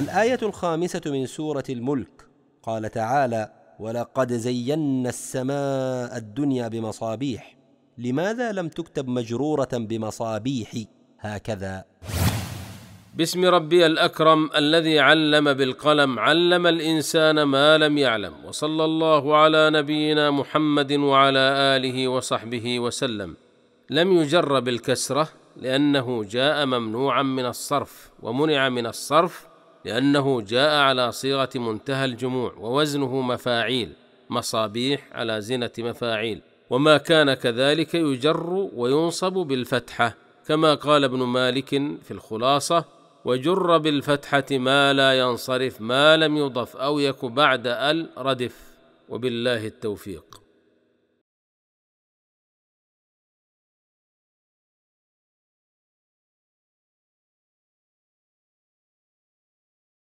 الآية الخامسة من سورة الملك قال تعالى: ولقد زينا السماء الدنيا بمصابيح لماذا لم تكتب مجرورة بمصابيح هكذا؟ باسم ربي الأكرم الذي علم بالقلم علم الإنسان ما لم يعلم وصلى الله على نبينا محمد وعلى آله وصحبه وسلم لم يجر بالكسرة لأنه جاء ممنوعا من الصرف ومنع من الصرف لأنه جاء على صيغة منتهى الجموع ووزنه مفاعيل مصابيح على زنة مفاعيل وما كان كذلك يجر وينصب بالفتحة كما قال ابن مالك في الخلاصة وجر بالفتحة ما لا ينصرف ما لم يضف أو يك بعد ال ردف وبالله التوفيق